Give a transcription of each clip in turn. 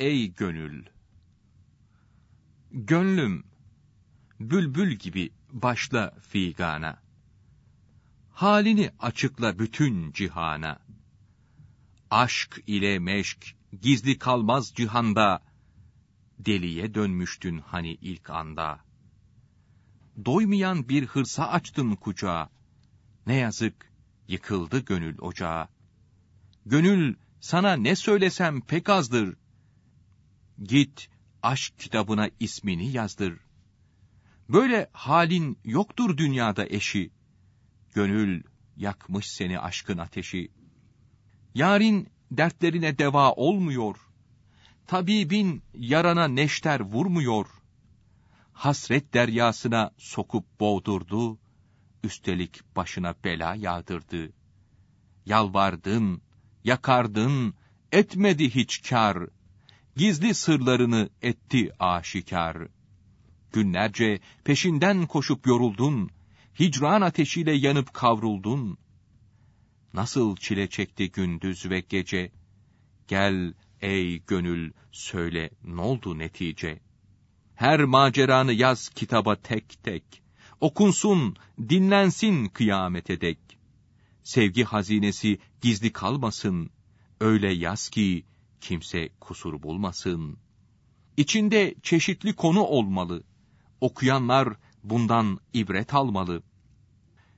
ey gönül! Gönlüm, bülbül gibi başla figana. Halini açıkla bütün cihana. Aşk ile meşk gizli kalmaz cihanda. Deliye dönmüştün hani ilk anda. Doymayan bir hırsa açtın kucağı. Ne yazık yıkıldı gönül ocağı. Gönül sana ne söylesem pek azdır. Git aşk kitabına ismini yazdır. Böyle halin yoktur dünyada eşi. Gönül yakmış seni aşkın ateşi. Yarın dertlerine deva olmuyor. Tabibin yarana neşter vurmuyor. Hasret deryasına sokup boğdurdu. Üstelik başına bela yağdırdı. Yalvardın, yakardın, etmedi hiç kar.'' gizli sırlarını etti aşikar. Günlerce peşinden koşup yoruldun, hicran ateşiyle yanıp kavruldun. Nasıl çile çekti gündüz ve gece, gel ey gönül söyle n'oldu netice. Her maceranı yaz kitaba tek tek, okunsun, dinlensin kıyamete dek. Sevgi hazinesi gizli kalmasın, öyle yaz ki kimse kusur bulmasın. İçinde çeşitli konu olmalı. Okuyanlar bundan ibret almalı.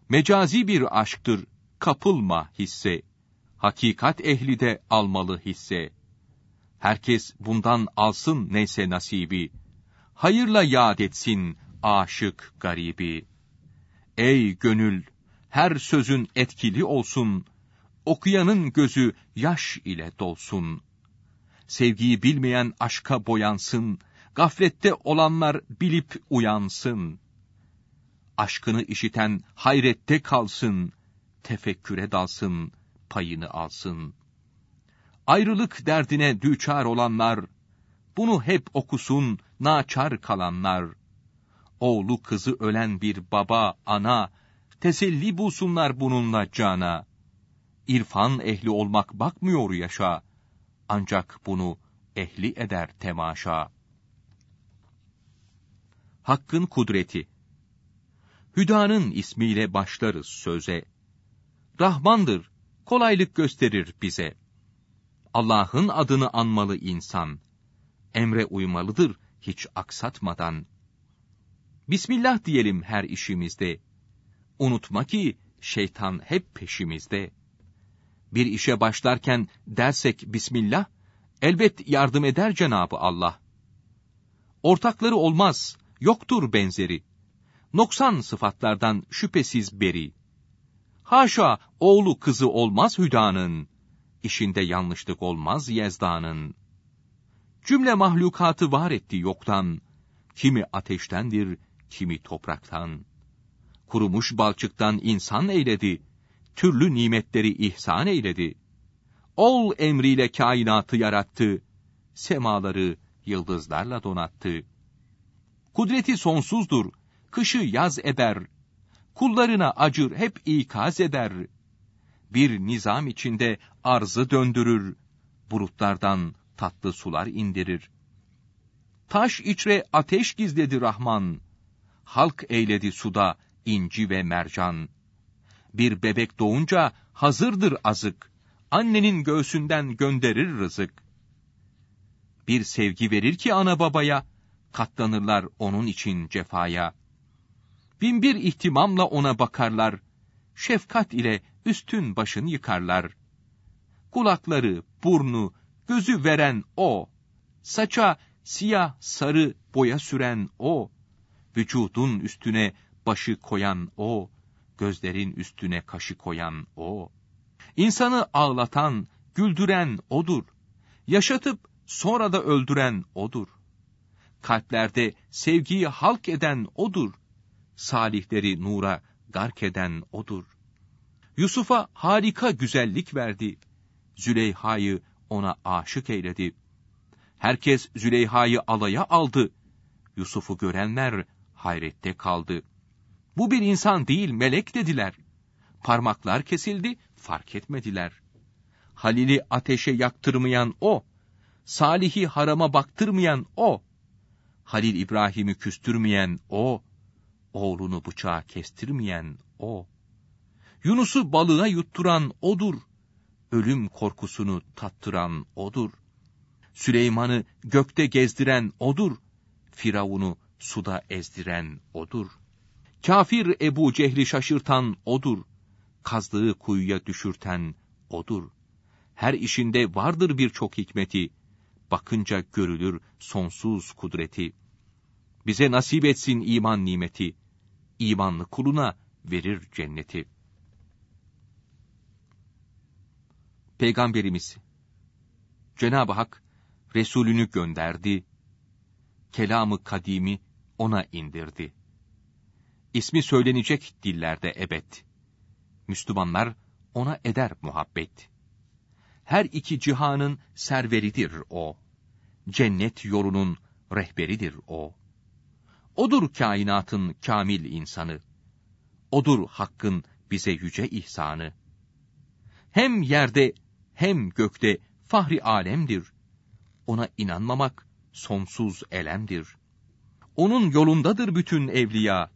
Mecazi bir aşktır, kapılma hisse. Hakikat ehli de almalı hisse. Herkes bundan alsın neyse nasibi. Hayırla yad etsin aşık garibi. Ey gönül, her sözün etkili olsun. Okuyanın gözü yaş ile dolsun.'' sevgiyi bilmeyen aşka boyansın, gaflette olanlar bilip uyansın. Aşkını işiten hayrette kalsın, tefekküre dalsın, payını alsın. Ayrılık derdine düçar olanlar, bunu hep okusun naçar kalanlar. Oğlu kızı ölen bir baba, ana, teselli bulsunlar bununla cana. İrfan ehli olmak bakmıyor yaşa.'' Ancak bunu ehli eder temaşa. Hakkın kudreti Hüdanın ismiyle başlarız söze. Rahmandır, kolaylık gösterir bize. Allah'ın adını anmalı insan. Emre uymalıdır hiç aksatmadan. Bismillah diyelim her işimizde. Unutma ki şeytan hep peşimizde.'' Bir işe başlarken dersek Bismillah, elbet yardım eder Cenabı Allah. Ortakları olmaz, yoktur benzeri. Noksan sıfatlardan şüphesiz beri. Haşa, oğlu kızı olmaz Hüda'nın. İşinde yanlışlık olmaz Yezda'nın. Cümle mahlukatı var etti yoktan. Kimi ateştendir, kimi topraktan. Kurumuş balçıktan insan eyledi.'' türlü nimetleri ihsan eyledi. Ol emriyle kainatı yarattı. Semaları yıldızlarla donattı. Kudreti sonsuzdur. Kışı yaz eder. Kullarına acır hep ikaz eder. Bir nizam içinde arzı döndürür. Bulutlardan tatlı sular indirir. Taş içre ateş gizledi Rahman. Halk eyledi suda inci ve mercan.'' Bir bebek doğunca hazırdır azık. Annenin göğsünden gönderir rızık. Bir sevgi verir ki ana babaya, katlanırlar onun için cefaya. Bin bir ihtimamla ona bakarlar, şefkat ile üstün başını yıkarlar. Kulakları, burnu, gözü veren o, saça siyah sarı boya süren o, vücudun üstüne başı koyan o, gözlerin üstüne kaşı koyan O. İnsanı ağlatan, güldüren O'dur. Yaşatıp sonra da öldüren O'dur. Kalplerde sevgiyi halk eden O'dur. Salihleri nura gark eden O'dur. Yusuf'a harika güzellik verdi. Züleyha'yı ona aşık eyledi. Herkes Züleyha'yı alaya aldı. Yusuf'u görenler hayrette kaldı. Bu bir insan değil melek dediler. Parmaklar kesildi fark etmediler. Halil'i ateşe yaktırmayan o. Salih'i harama baktırmayan o. Halil İbrahim'i küstürmeyen o. Oğlunu bıçağa kestirmeyen o. Yunus'u balığa yutturan odur. Ölüm korkusunu tattıran odur. Süleyman'ı gökte gezdiren odur. Firavun'u suda ezdiren odur. Kafir Ebu Cehli şaşırtan odur. Kazdığı kuyuya düşürten odur. Her işinde vardır birçok hikmeti. Bakınca görülür sonsuz kudreti. Bize nasip etsin iman nimeti. İmanlı kuluna verir cenneti. Peygamberimiz Cenab-ı Hak Resulünü gönderdi. Kelamı kadimi ona indirdi ismi söylenecek dillerde ebed. Müslümanlar ona eder muhabbet. Her iki cihanın serveridir o. Cennet yolunun rehberidir o. Odur kainatın kamil insanı. Odur hakkın bize yüce ihsanı. Hem yerde hem gökte fahri alemdir. Ona inanmamak sonsuz elemdir. Onun yolundadır bütün evliya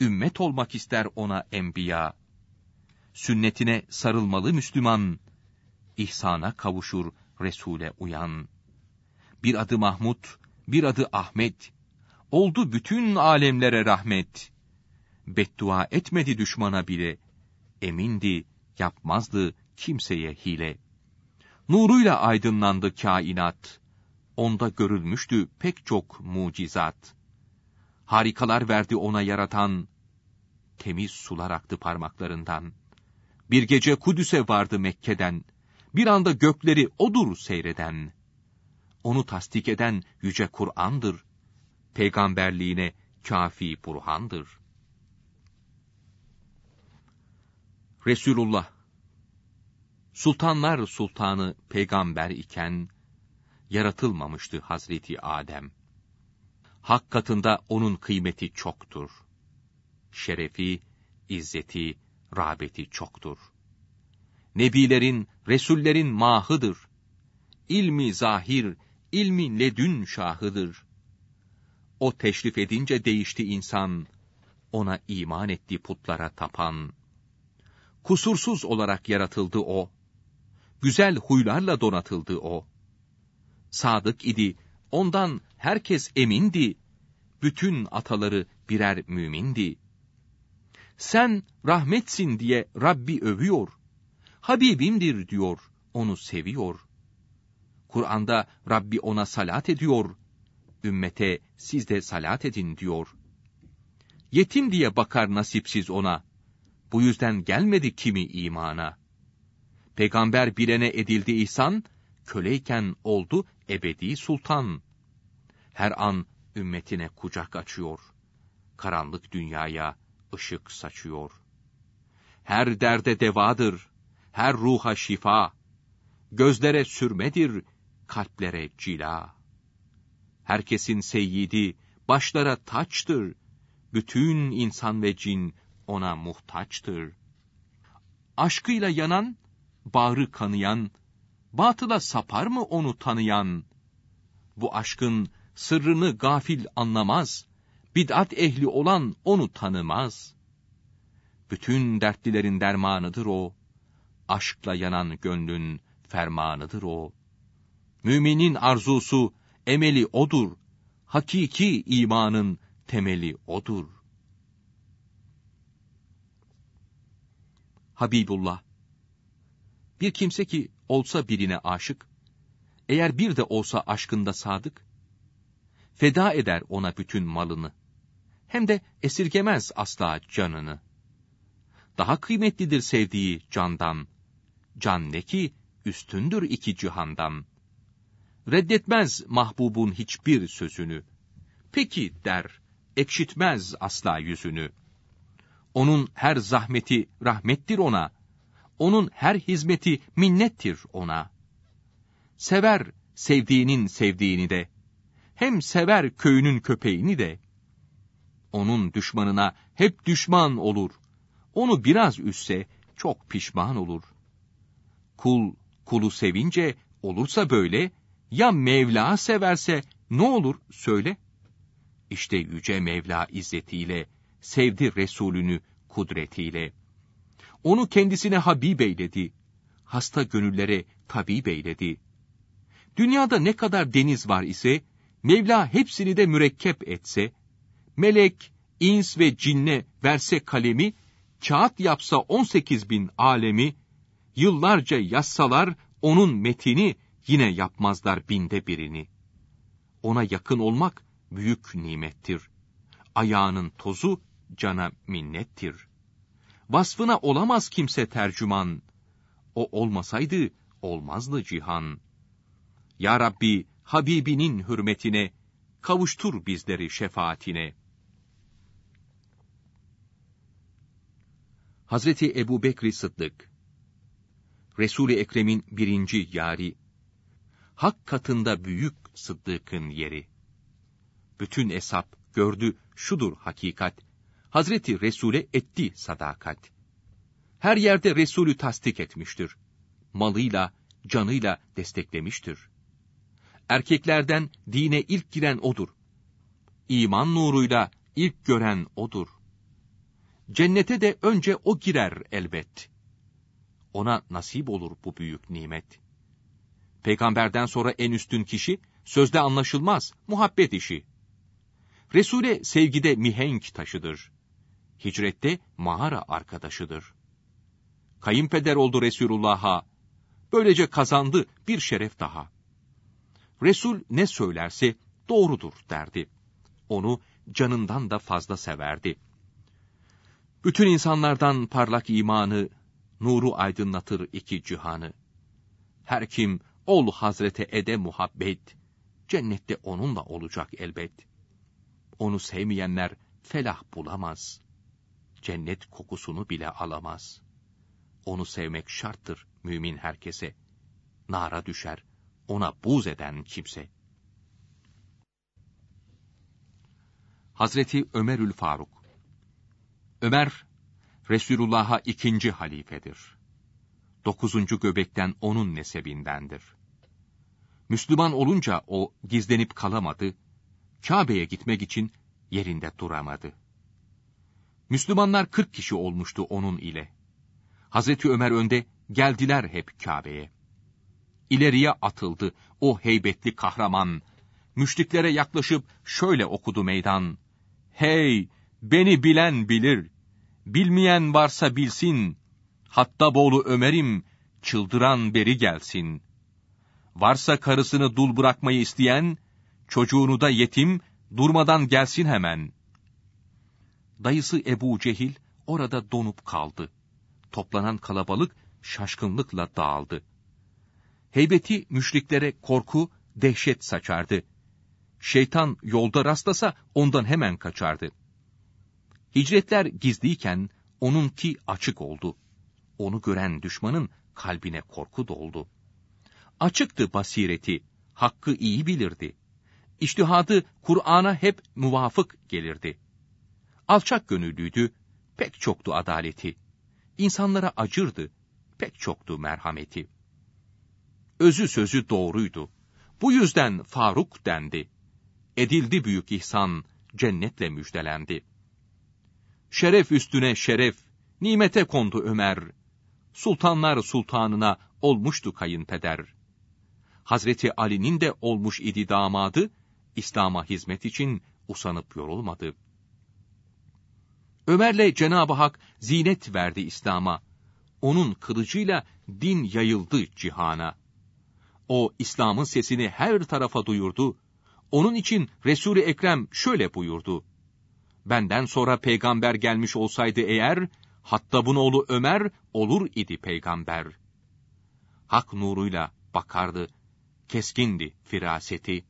ümmet olmak ister ona enbiya. Sünnetine sarılmalı Müslüman, ihsana kavuşur Resul'e uyan. Bir adı Mahmud, bir adı Ahmet, oldu bütün alemlere rahmet. Beddua etmedi düşmana bile, emindi, yapmazdı kimseye hile. Nuruyla aydınlandı kainat, onda görülmüştü pek çok mucizat.'' harikalar verdi ona yaratan, temiz sular aktı parmaklarından. Bir gece Kudüs'e vardı Mekke'den, bir anda gökleri odur seyreden. Onu tasdik eden yüce Kur'an'dır, peygamberliğine kafi burhandır. Resulullah Sultanlar sultanı peygamber iken, yaratılmamıştı Hazreti Adem. Hak katında onun kıymeti çoktur. Şerefi, izzeti, rağbeti çoktur. Nebilerin, resullerin mahıdır. İlmi zahir, ilmi ledün şahıdır. O teşrif edince değişti insan, ona iman etti putlara tapan. Kusursuz olarak yaratıldı o, güzel huylarla donatıldı o. Sadık idi, ondan herkes emindi. Bütün ataları birer mümindi. Sen rahmetsin diye Rabbi övüyor. Habibimdir diyor, onu seviyor. Kur'an'da Rabbi ona salat ediyor. Ümmete siz de salat edin diyor. Yetim diye bakar nasipsiz ona. Bu yüzden gelmedi kimi imana. Peygamber bilene edildi ihsan, köleyken oldu ebedi sultan.'' her an ümmetine kucak açıyor. Karanlık dünyaya ışık saçıyor. Her derde devadır, her ruha şifa. Gözlere sürmedir, kalplere cila. Herkesin seyyidi, başlara taçtır. Bütün insan ve cin ona muhtaçtır. Aşkıyla yanan, bağrı kanayan, batıla sapar mı onu tanıyan? Bu aşkın sırrını gafil anlamaz, bid'at ehli olan onu tanımaz. Bütün dertlilerin dermanıdır o, aşkla yanan gönlün fermanıdır o. Müminin arzusu, emeli odur, hakiki imanın temeli odur. Habibullah Bir kimse ki olsa birine aşık, eğer bir de olsa aşkında sadık, feda eder ona bütün malını. Hem de esirgemez asla canını. Daha kıymetlidir sevdiği candan. Can ne ki üstündür iki cihandan. Reddetmez mahbubun hiçbir sözünü. Peki der, ekşitmez asla yüzünü. Onun her zahmeti rahmettir ona. Onun her hizmeti minnettir ona. Sever sevdiğinin sevdiğini de hem sever köyünün köpeğini de, onun düşmanına hep düşman olur. Onu biraz üsse çok pişman olur. Kul, kulu sevince olursa böyle, ya Mevla severse ne olur söyle. İşte Yüce Mevla izzetiyle, sevdi Resulünü kudretiyle. Onu kendisine Habib eyledi, hasta gönüllere tabip eyledi. Dünyada ne kadar deniz var ise, Mevla hepsini de mürekkep etse, melek, ins ve cinne verse kalemi, kağıt yapsa 18 bin alemi, yıllarca yazsalar onun metini yine yapmazlar binde birini. Ona yakın olmak büyük nimettir. Ayağının tozu cana minnettir. Vasfına olamaz kimse tercüman. O olmasaydı olmazdı cihan. Ya Rabbi Habibinin hürmetine kavuştur bizleri şefaatine. Hazreti Ebu Bekri Sıddık Resul-i Ekrem'in birinci yari, hak katında büyük Sıddık'ın yeri. Bütün hesap gördü şudur hakikat, Hazreti Resul'e etti sadakat. Her yerde Resul'ü tasdik etmiştir. Malıyla, canıyla desteklemiştir. Erkeklerden dine ilk giren odur. İman nuruyla ilk gören odur. Cennete de önce o girer elbet. Ona nasip olur bu büyük nimet. Peygamberden sonra en üstün kişi, sözde anlaşılmaz, muhabbet işi. Resule sevgide mihenk taşıdır. Hicrette mağara arkadaşıdır. Kayınpeder oldu Resulullah'a. Böylece kazandı bir şeref daha.'' Resul ne söylerse doğrudur derdi. Onu canından da fazla severdi. Bütün insanlardan parlak imanı, nuru aydınlatır iki cihanı. Her kim ol Hazrete Ede muhabbet, cennette onunla olacak elbet. Onu sevmeyenler felah bulamaz. Cennet kokusunu bile alamaz. Onu sevmek şarttır mümin herkese. Nara düşer, ona buz eden kimse. Hazreti Ömerül Faruk Ömer, Resulullah'a ikinci halifedir. Dokuzuncu göbekten onun nesebindendir. Müslüman olunca o gizlenip kalamadı, Kabe'ye gitmek için yerinde duramadı. Müslümanlar kırk kişi olmuştu onun ile. Hazreti Ömer önde geldiler hep Kabe'ye ileriye atıldı o heybetli kahraman. Müşriklere yaklaşıp şöyle okudu meydan. Hey, beni bilen bilir. Bilmeyen varsa bilsin. Hatta boğlu Ömer'im, çıldıran beri gelsin. Varsa karısını dul bırakmayı isteyen, çocuğunu da yetim, durmadan gelsin hemen. Dayısı Ebu Cehil orada donup kaldı. Toplanan kalabalık şaşkınlıkla dağıldı. Heybeti müşriklere korku, dehşet saçardı. Şeytan yolda rastlasa ondan hemen kaçardı. Hicretler gizliyken onunki açık oldu. Onu gören düşmanın kalbine korku doldu. Açıktı basireti, hakkı iyi bilirdi. İçtihadı Kur'an'a hep muvafık gelirdi. Alçak gönüllüydü, pek çoktu adaleti. İnsanlara acırdı, pek çoktu merhameti.'' özü sözü doğruydu. Bu yüzden Faruk dendi. Edildi büyük ihsan, cennetle müjdelendi. Şeref üstüne şeref, nimete kondu Ömer. Sultanlar sultanına olmuştu kayınpeder. Hazreti Ali'nin de olmuş idi damadı, İslam'a hizmet için usanıp yorulmadı. Ömer'le Cenab-ı Hak zinet verdi İslam'a. Onun kılıcıyla din yayıldı cihana. O İslam'ın sesini her tarafa duyurdu. Onun için Resul-i Ekrem şöyle buyurdu. Benden sonra peygamber gelmiş olsaydı eğer, Hattab'ın oğlu Ömer olur idi peygamber. Hak nuruyla bakardı, keskindi firaseti,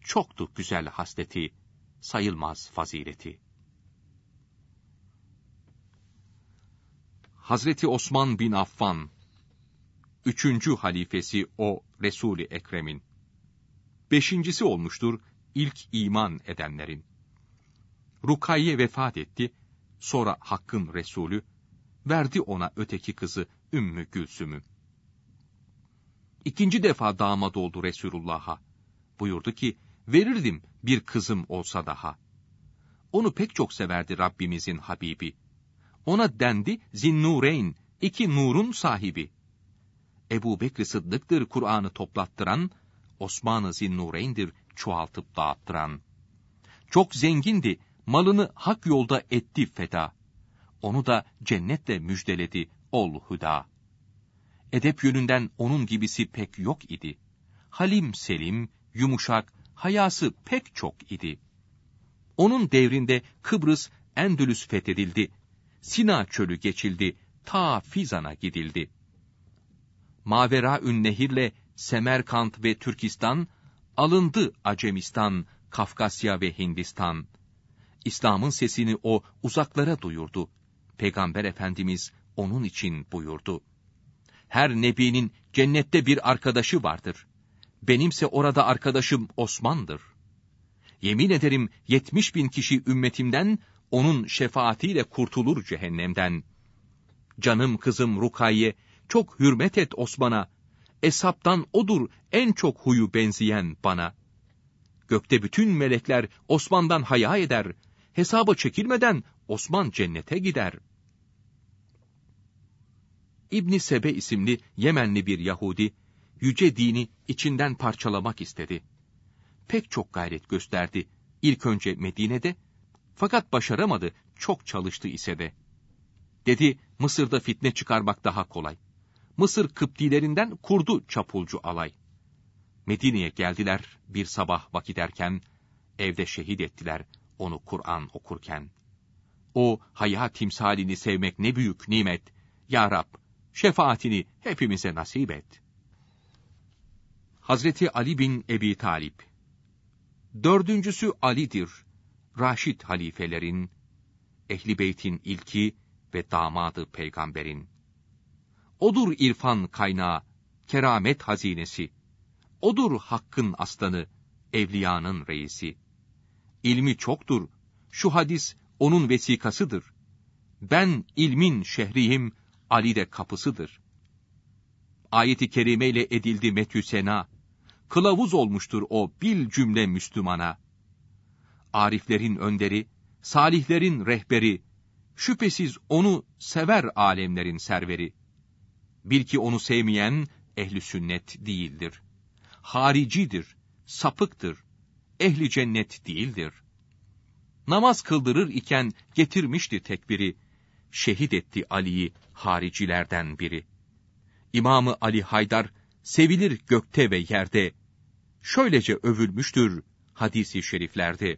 çoktu güzel hasleti, sayılmaz fazileti. Hazreti Osman bin Affan üçüncü halifesi o Resul-i Ekrem'in. Beşincisi olmuştur ilk iman edenlerin. Rukayye vefat etti, sonra Hakk'ın Resulü, verdi ona öteki kızı Ümmü Gülsüm'ü. İkinci defa damat oldu Resulullah'a. Buyurdu ki, verirdim bir kızım olsa daha. Onu pek çok severdi Rabbimizin Habibi. Ona dendi Zinnureyn, iki nurun sahibi.'' Ebu Bekri Sıddık'tır Kur'an'ı toplattıran, Osman-ı Zinnureyn'dir çoğaltıp dağıttıran. Çok zengindi, malını hak yolda etti feda. Onu da cennetle müjdeledi ol hüda. Edep yönünden onun gibisi pek yok idi. Halim selim, yumuşak, hayası pek çok idi. Onun devrinde Kıbrıs, Endülüs fethedildi. Sina çölü geçildi, ta Fizan'a gidildi.'' Mavera Nehirle Semerkant ve Türkistan, alındı Acemistan, Kafkasya ve Hindistan. İslam'ın sesini o uzaklara duyurdu. Peygamber Efendimiz onun için buyurdu. Her nebinin cennette bir arkadaşı vardır. Benimse orada arkadaşım Osman'dır. Yemin ederim yetmiş bin kişi ümmetimden, onun şefaatiyle kurtulur cehennemden. Canım kızım Rukaye, çok hürmet et Osman'a. Esaptan odur en çok huyu benzeyen bana. Gökte bütün melekler Osman'dan haya eder. Hesaba çekilmeden Osman cennete gider. İbni Sebe isimli Yemenli bir Yahudi, yüce dini içinden parçalamak istedi. Pek çok gayret gösterdi. İlk önce Medine'de, fakat başaramadı, çok çalıştı ise de. Dedi, Mısır'da fitne çıkarmak daha kolay. Mısır Kıptilerinden kurdu çapulcu alay. Medine'ye geldiler bir sabah vakit erken, evde şehit ettiler onu Kur'an okurken. O haya timsalini sevmek ne büyük nimet. Ya Rab, şefaatini hepimize nasip et. Hazreti Ali bin Ebi Talip Dördüncüsü Ali'dir. Raşid halifelerin, Ehli Beyt'in ilki ve damadı peygamberin. Odur irfan kaynağı, keramet hazinesi. Odur hakkın aslanı, evliyanın reisi. İlmi çoktur, şu hadis onun vesikasıdır. Ben ilmin şehriyim, Ali de kapısıdır. Ayeti kerimeyle edildi metü sena. Kılavuz olmuştur o bil cümle Müslümana. Ariflerin önderi, salihlerin rehberi, şüphesiz onu sever alemlerin serveri.'' Bil ki onu sevmeyen ehli sünnet değildir. Haricidir, sapıktır. Ehli cennet değildir. Namaz kıldırır iken getirmişti tekbiri. Şehit etti Ali'yi haricilerden biri. İmamı Ali Haydar sevilir gökte ve yerde. Şöylece övülmüştür hadisi şeriflerde.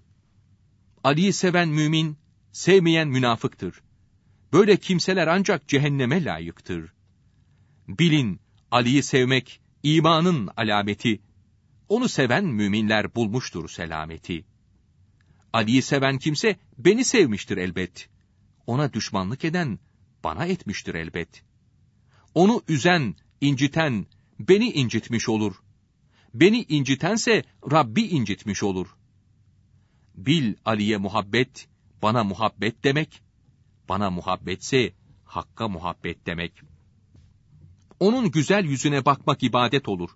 Ali'yi seven mümin, sevmeyen münafıktır. Böyle kimseler ancak cehenneme layıktır. Bilin, Ali'yi sevmek imanın alameti. Onu seven müminler bulmuştur selameti. Ali'yi seven kimse beni sevmiştir elbet. Ona düşmanlık eden bana etmiştir elbet. Onu üzen, inciten beni incitmiş olur. Beni incitense Rabbi incitmiş olur. Bil Ali'ye muhabbet, bana muhabbet demek. Bana muhabbetse Hakk'a muhabbet demek.'' Onun güzel yüzüne bakmak ibadet olur.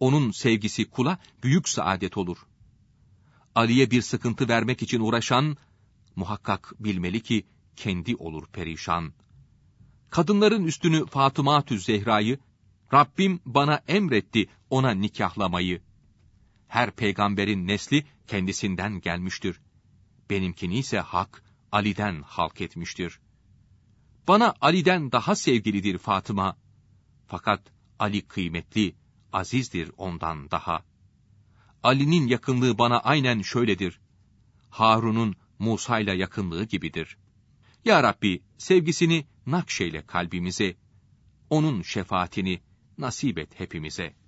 Onun sevgisi kula büyük saadet olur. Ali'ye bir sıkıntı vermek için uğraşan, muhakkak bilmeli ki kendi olur perişan. Kadınların üstünü Fatımatü Zehra'yı, Rabbim bana emretti ona nikahlamayı. Her peygamberin nesli kendisinden gelmiştir. Benimkini ise hak, Ali'den halk etmiştir. Bana Ali'den daha sevgilidir Fatıma. Fakat Ali kıymetli, azizdir ondan daha. Ali'nin yakınlığı bana aynen şöyledir. Harun'un Musa ile yakınlığı gibidir. Ya Rabbi, sevgisini nakşeyle kalbimize, onun şefaatini nasip et hepimize.''